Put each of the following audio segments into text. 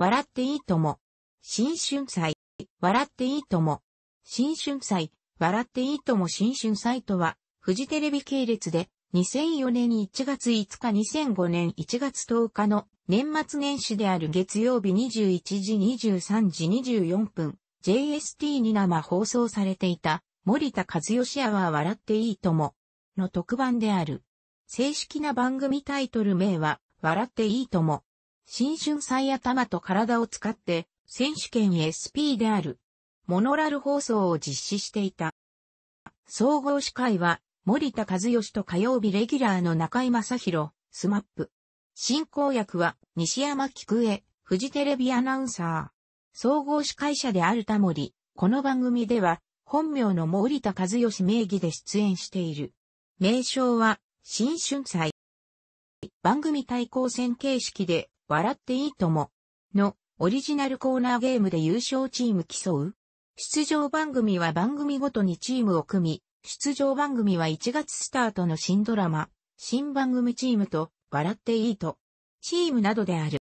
笑っていいとも。新春祭、笑っていいとも。新春祭、笑っていいとも新春祭とは、フジテレビ系列で、2004年1月5日2005年1月10日の年末年始である月曜日21時23時24分、JST に生放送されていた、森田和義アワー笑っていいとも、の特番である。正式な番組タイトル名は、笑っていいとも。新春祭頭と体を使って、選手権 SP である、モノラル放送を実施していた。総合司会は、森田和義と火曜日レギュラーの中井正宏、スマップ。進行役は、西山菊江、フジテレビアナウンサー。総合司会者であるタモリ、この番組では、本名の森田和義名義で出演している。名称は、新春祭。番組対抗戦形式で、笑っていいとも、の、オリジナルコーナーゲームで優勝チーム競う。出場番組は番組ごとにチームを組み、出場番組は1月スタートの新ドラマ、新番組チームと、笑っていいと、チームなどである。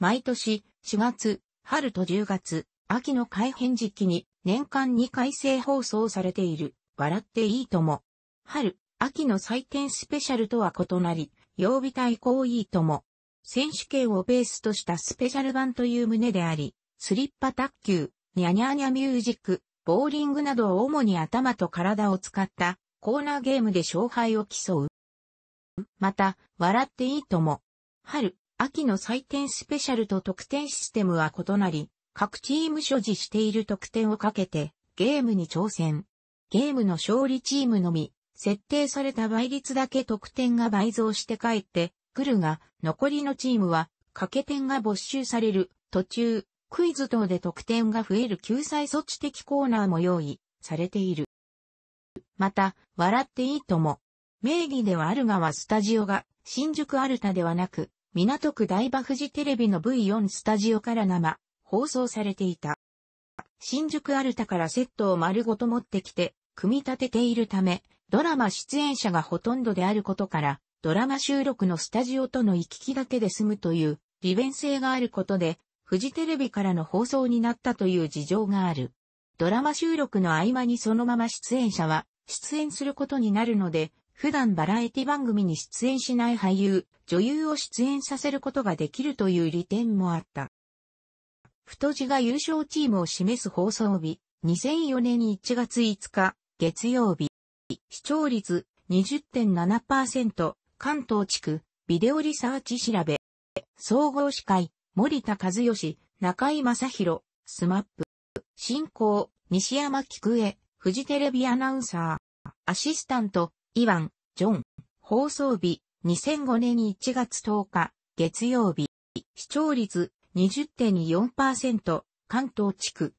毎年、4月、春と10月、秋の改編時期に、年間2回生放送されている、笑っていいとも。春、秋の祭典スペシャルとは異なり、曜日対抗いいとも、選手権をベースとしたスペシャル版という旨であり、スリッパ卓球、ニャニャニャミュージック、ボーリングなどを主に頭と体を使ったコーナーゲームで勝敗を競う。また、笑っていいとも。春、秋の採点スペシャルと得点システムは異なり、各チーム所持している得点をかけてゲームに挑戦。ゲームの勝利チームのみ、設定された倍率だけ得点が倍増して帰って来るが、残りのチームは、掛け点が没収される、途中、クイズ等で得点が増える救済措置的コーナーも用意されている。また、笑っていいとも。名義ではあるがはスタジオが新宿アルタではなく、港区台場フジテレビの V4 スタジオから生放送されていた。新宿アルタからセットを丸ごと持ってきて、組み立てているため、ドラマ出演者がほとんどであることから、ドラマ収録のスタジオとの行き来だけで済むという利便性があることで、フジテレビからの放送になったという事情がある。ドラマ収録の合間にそのまま出演者は出演することになるので、普段バラエティ番組に出演しない俳優、女優を出演させることができるという利点もあった。太字が優勝チームを示す放送日、2004年1月5日、月曜日。視聴率20.7%、関東地区、ビデオリサーチ調べ、総合司会、森田和義、中井正宏、スマップ、進行、西山菊江、フジテレビアナウンサー、アシスタント、イワン、ジョン、放送日、2005年1月10日、月曜日、視聴率20.4%、関東地区、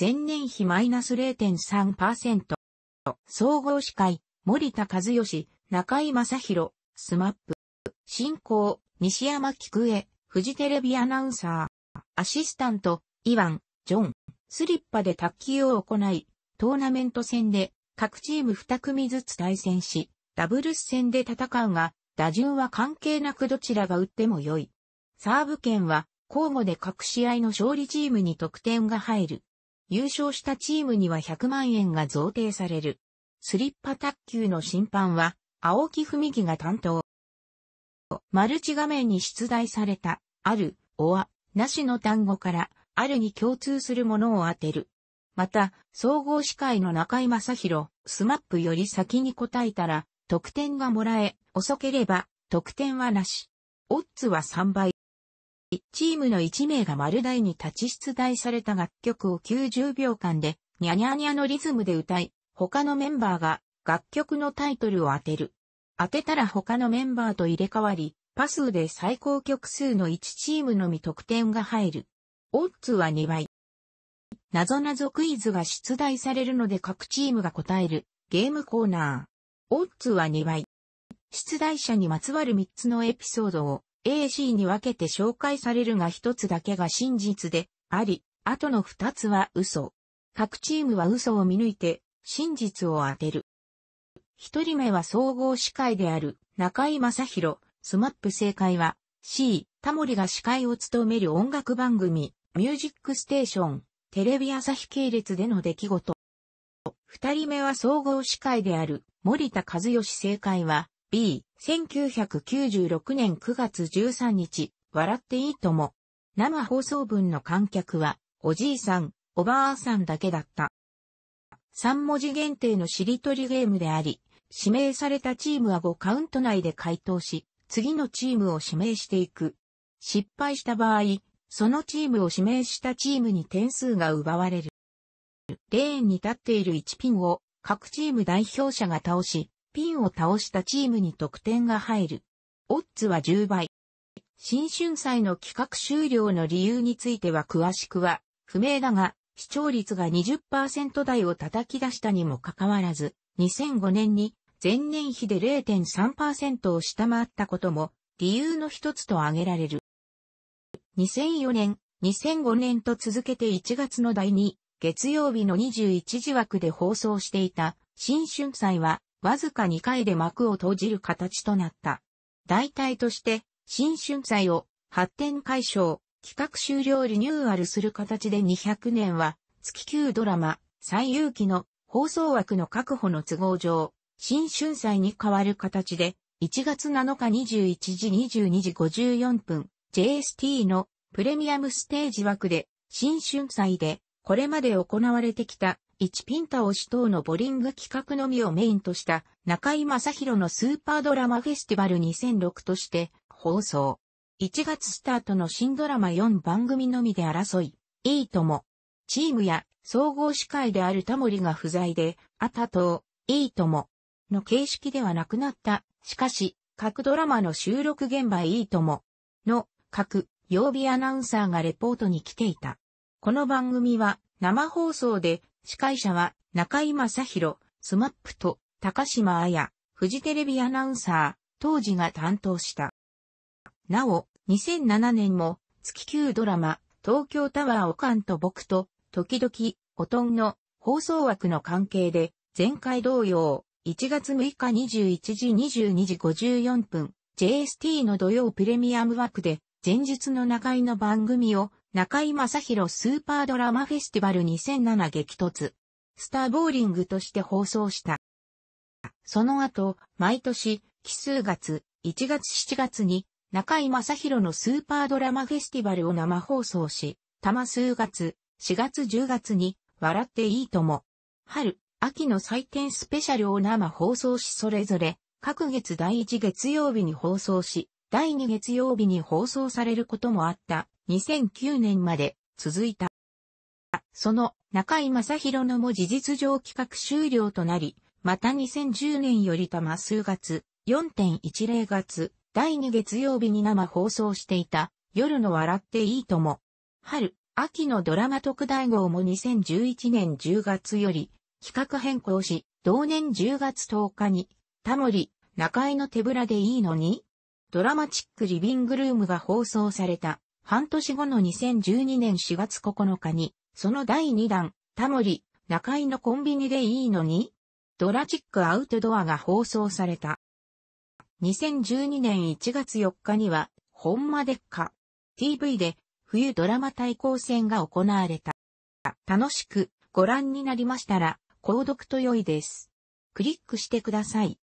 前年比マイナス0.3%、総合司会、森田和義、中井正宏、スマップ。進行、西山菊江、フジテレビアナウンサー。アシスタント、イワン、ジョン。スリッパで卓球を行い、トーナメント戦で各チーム2組ずつ対戦し、ダブルス戦で戦うが、打順は関係なくどちらが打っても良い。サーブ権は交互で各試合の勝利チームに得点が入る。優勝したチームには100万円が贈呈される。スリッパ卓球の審判は青木文樹が担当。マルチ画面に出題された、ある、おは、なしの単語から、あるに共通するものを当てる。また、総合司会の中井正宏、スマップより先に答えたら、得点がもらえ、遅ければ、得点はなし。オッズは3倍。チームの1名が丸台に立ち出題された楽曲を90秒間で、ニャニャニャのリズムで歌い、他のメンバーが楽曲のタイトルを当てる。当てたら他のメンバーと入れ替わり、パスで最高曲数の1チームのみ得点が入る。オッズは2倍。なぞなぞクイズが出題されるので各チームが答えるゲームコーナー。オッズは2倍。出題者にまつわる3つのエピソードを A、C に分けて紹介されるが1つだけが真実であり、あとの2つは嘘。各チームは嘘を見抜いて真実を当てる。一人目は総合司会である中井正宏、スマップ正解は C、タモリが司会を務める音楽番組、ミュージックステーション、テレビ朝日系列での出来事。二人目は総合司会である森田和義正解は B、1996年9月13日、笑っていいとも。生放送分の観客は、おじいさん、おばあさんだけだった。3文字限定のしりとりゲームであり、指名されたチームは5カウント内で回答し、次のチームを指名していく。失敗した場合、そのチームを指名したチームに点数が奪われる。レーンに立っている1ピンを各チーム代表者が倒し、ピンを倒したチームに得点が入る。オッズは10倍。新春祭の企画終了の理由については詳しくは不明だが、視聴率が20%台を叩き出したにもかかわらず、2005年に前年比で0.3%を下回ったことも理由の一つと挙げられる。2004年、2005年と続けて1月の第2、月曜日の21時枠で放送していた新春祭はわずか2回で幕を閉じる形となった。大体として新春祭を発展解消、企画終了リニューアルする形で200年は、月9ドラマ、最有期の放送枠の確保の都合上、新春祭に変わる形で、1月7日21時22時54分、JST のプレミアムステージ枠で、新春祭で、これまで行われてきた、1ピンタ推し等のボリング企画のみをメインとした、中井正宏のスーパードラマフェスティバル2006として、放送。1月スタートの新ドラマ4番組のみで争い、いいとも。チームや総合司会であるタモリが不在で、あたと、いいとも。の形式ではなくなった。しかし、各ドラマの収録現場いいとも。の、各、曜日アナウンサーがレポートに来ていた。この番組は、生放送で、司会者は、中井正宏、スマップと、高島彩、フジテレビアナウンサー、当時が担当した。なお、2007年も月9ドラマ、東京タワーオカンと僕と、時々、おとんの放送枠の関係で、前回同様、1月6日21時22時54分、JST の土曜プレミアム枠で、前日の中井の番組を、中井正広スーパードラマフェスティバル2007激突、スターボーリングとして放送した。その後、毎年、奇数月、1月7月に、中井正宏のスーパードラマフェスティバルを生放送し、たま数月、4月10月に、笑っていいとも。春、秋の祭典スペシャルを生放送しそれぞれ、各月第1月曜日に放送し、第2月曜日に放送されることもあった2009年まで続いた。その中井正宏のも事実上企画終了となり、また2010年よりたま数月、4.10月、第2月曜日に生放送していた、夜の笑っていいとも。春、秋のドラマ特大号も2011年10月より、企画変更し、同年10月10日に、タモリ、中井の手ぶらでいいのにドラマチックリビングルームが放送された、半年後の2012年4月9日に、その第2弾、タモリ、中井のコンビニでいいのにドラチックアウトドアが放送された。2012年1月4日には、本間でっか。TV で冬ドラマ対抗戦が行われた。楽しくご覧になりましたら、購読と良いです。クリックしてください。